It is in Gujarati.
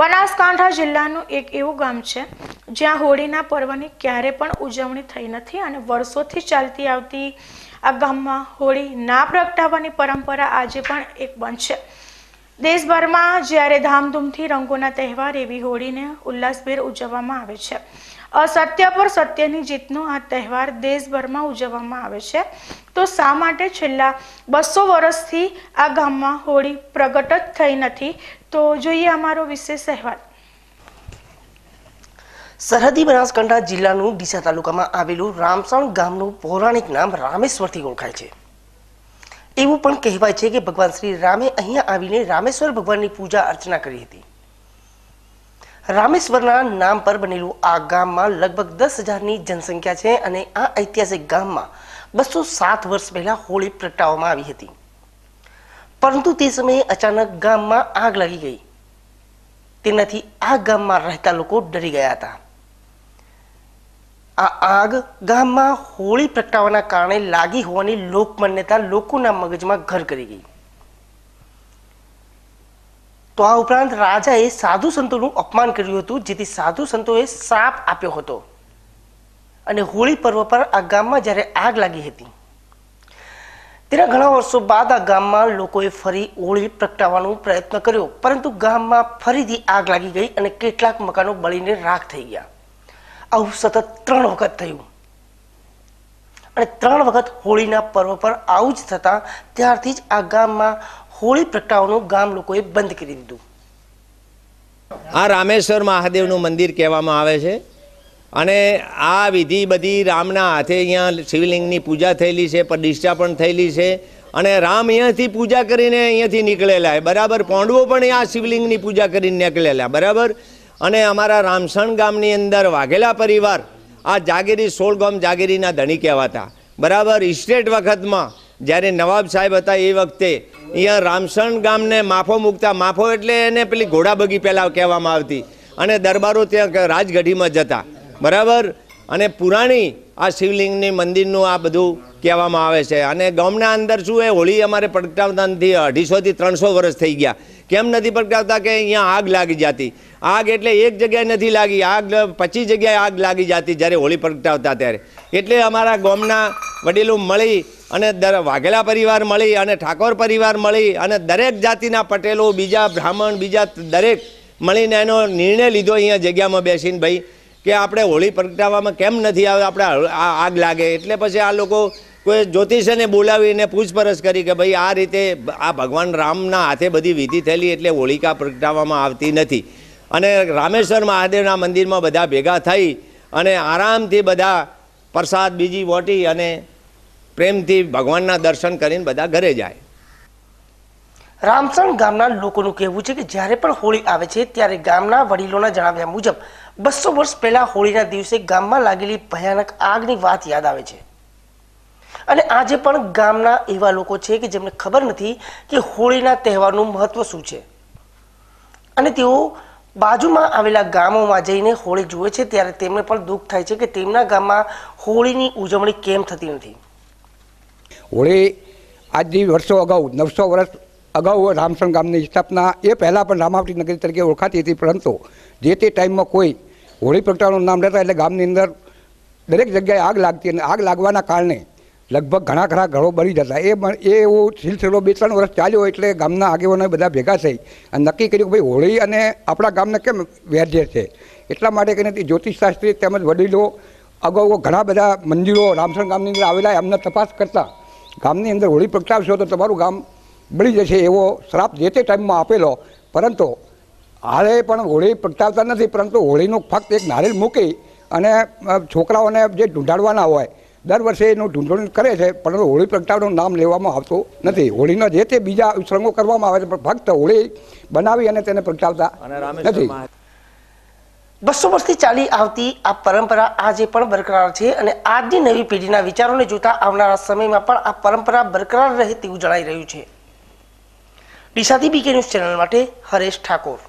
બનાસકાંઠા જિલ્લાનું એક એવું ગામ છે જ્યાં હોળીના પર્વની ક્યારે પણ ઉજવણી થઈ નથી અને વર્ષોથી ચાલતી આવતી આ ગામમાં હોળી ના પ્રગટાવવાની પરંપરા આજે પણ એક બનશે દેશભરમાં જ્યારે ધામધૂમથી રંગોના તહેવાર એવી હોળીને ઉલ્લાસભેર ઉજવવામાં આવે છે અસત્ય પર સત્યની જીતનો આ તહેવાર દેશભરમાં ઉજવવામાં આવે છે તો શા માટે છેલ્લા બસો વર્ષથી આ ગામમાં હોળી પ્રગટ જ થઈ નથી તો જોઈએ અમારો વિશેષ અહેવાલ સરહદી બનાસકાંઠા જિલ્લાનું ડીસા તાલુકામાં આવેલું રામસણ ગામનું પૌરાણિક નામ રામેશ્વરથી ઓળખાય છે એવું પણ કહેવાય છે કે ભગવાન શ્રી રામે અહીંયા આવીને રામેશ્વર ભગવાનની પૂજા અર્ચના કરી હતી રામેશ્વરના નામ પર બનેલું આ ગામમાં લગભગ દસ હજારની જનસંખ્યા છે અને આ ઐતિહાસિક ગામમાં બસો સાત વર્ષ પહેલા હોળી પ્રગટાવવામાં આવી હતી પરંતુ તે સમયે અચાનક ગામમાં આગ લાગી ગઈ તેનાથી આ ગામમાં રહેતા લોકો ડરી ગયા હતા આ આગ ગામમાં હોળી પ્રગટાવવાના કારણે લાગી હોવાની લોકમાન્યતા લોકોના મગજમાં ઘર કરી ગઈ તો આ ઉપરાંત રાજાએ સાધુ સંતોનું અપમાન કર્યું હતું જેથી સાધુ સંતોએ શ્રાપ આપ્યો હતો અને હોળી પર્વ પર આ ગામમાં જ્યારે આગ લાગી હતી તેના ઘણા વર્ષો બાદ આ ગામમાં લોકોએ ફરી હોળી પ્રગટાવવાનો પ્રયત્ન કર્યો પરંતુ ગામમાં ફરીથી આગ લાગી ગઈ અને કેટલાક મકાનો બળીને રાખ થઈ ગયા આવું સતત ત્રણ વખત થયું અને ત્રણ વખત હોળીના પર્વ પર આવું જ થતાં ત્યારથી જ આ ગામમાં હોળી પ્રગટાવવાનું ગામ લોકોએ બંધ કરી દીધું આ રામેશ્વર મહાદેવનું મંદિર કહેવામાં આવે છે અને આ વિધિ બધી રામના હાથે અહીંયા શિવલિંગની પૂજા થયેલી છે પ્રતિષ્ઠા પણ થયેલી છે અને રામ અહીંયાથી પૂજા કરીને અહીંયાથી નીકળેલા બરાબર પોંડવો પણ આ શિવલિંગની પૂજા કરીને નીકળેલા બરાબર અને અમારા રામસણ ગામની અંદર વાઘેલા પરિવાર આ જાગીરી સોળ ગામ જાગીરીના ધણી કહેવાતા બરાબર ઇસ્ટેટ વખતમાં જ્યારે નવાબ સાહેબ હતા એ વખતે અહીંયા રામસણ ગામને માફો મૂકતા માફો એટલે એને પેલી ઘોડાબગી પહેલાં કહેવામાં આવતી અને દરબારો ત્યાં રાજગઢીમાં જતા બરાબર અને પુરાણી આ શિવલિંગની મંદિરનું આ બધું કહેવામાં આવે છે અને ગામના અંદર શું એ હોળી અમારે પ્રગટાવતા નથી અઢીસોથી ત્રણસો વર્ષ થઈ ગયા કેમ નથી પ્રગટાવતા કે અહીંયા આગ લાગી જતી આગ એટલે એક જગ્યાએ નથી લાગી આગ પચીસ જગ્યાએ આગ લાગી જતી જ્યારે હોળી પ્રગટાવતા ત્યારે એટલે અમારા ગામના વડીલો મળી અને દર વાઘેલા પરિવાર મળી અને ઠાકોર પરિવાર મળી અને દરેક જાતિના પટેલો બીજા બ્રાહ્મણ બીજા દરેક મળીને એનો નિર્ણય લીધો અહીંયા જગ્યામાં બેસીને ભાઈ કે આપણે હોળી પ્રગટાવવામાં કેમ નથી આવે આપણે આગ લાગે એટલે પછી આ લોકો કોઈ જ્યોતિષને બોલાવીને પૂછપરછ કરી કે ભાઈ આ રીતે આ ભગવાન રામના હાથે બધી વિધિ થયેલી એટલે હોળિકા પ્રગટાવવામાં આવતી નથી અને રામેશ્વર મહાદેવના મંદિરમાં બધા ભેગા થઈ અને આરામથી બધા પ્રસાદ બીજી વોટી અને પ્રેમથી ભગવાનના દર્શન કરીને બધા ઘરે જાય રામસણ ગામના લોકોનું કહેવું છે કે જ્યારે પણ હોળી આવે છે ત્યારે ગામના વડીલોના જણાવ્યા મુજબ બસો વર્ષ પહેલાં હોળીના દિવસે ગામમાં લાગેલી ભયાનક આગની વાત યાદ આવે છે અને આજે પણ ગામના એવા લોકો છે કે જેમને ખબર નથી કે હોળીના તહેવારનું મહત્ત્વ શું છે અને તેઓ બાજુમાં આવેલા ગામોમાં જઈને હોળી જુએ છે ત્યારે તેમને પણ દુઃખ થાય છે કે તેમના ગામમાં હોળીની ઉજવણી કેમ થતી નથી હોળી આજથી વર્ષો અગાઉ નવસો વર્ષ અગાઉ રામસણ ગામની સ્થાપના એ પહેલાં પણ રામાવટી નગરી તરીકે ઓળખાતી હતી પરંતુ જે તે ટાઈમમાં કોઈ હોળી પ્રગટાવાનું નામ લેતા એટલે ગામની અંદર દરેક જગ્યાએ આગ લાગતી અને આગ લાગવાના કારણે લગભગ ઘણા ખરા ઘરો બની જતા એ પણ એ એવો સિલસિલો બે ત્રણ વર્ષ ચાલ્યો એટલે ગામના આગેવાનો બધા ભેગા થઈ અને નક્કી કર્યું કે ભાઈ હોળી અને આપણા ગામને કેમ વેરઝેર છે એટલા માટે કરીને જ્યોતિષશાસ્ત્રી તેમજ વડીલો અગાઉ ઘણા બધા મંદિરો રામસણ ગામની અંદર આવેલા એમને તપાસ કરતા ગામની અંદર હોળી પ્રગટાવશો તો તમારું ગામ બળી જશે એવો શ્રાપ જે તે ટાઈમમાં આપેલો પરંતુ હાલે પણ હોળી પ્રગટાવતા નથી પરંતુ હોળીનું ફક્ત એક નારિયેલ મૂકી અને છોકરાઓને જે ઢૂંઢાડવાના હોય દર વર્ષે એનું ઢૂંઢણ કરે છે પરંતુ હોળી પ્રગટાવવાનું નામ લેવામાં આવતું નથી હોળીના જે તે બીજા ઉત્સંગો કરવામાં આવે છે પણ ફક્ત હોળી બનાવી અને તેને પ્રગટાવતા નથી બસો વર્ષથી ચાલી આવતી આ પરંપરા આજે પણ બરકરાર છે અને આજની નવી પેઢીના વિચારોને જોતા આવનારા સમયમાં પણ આ પરંપરા બરકરાર રહે તેવું જણાઈ રહ્યું છે ડીસાથી બીકે ન્યૂઝ ચેનલ માટે હરેશ ઠાકોર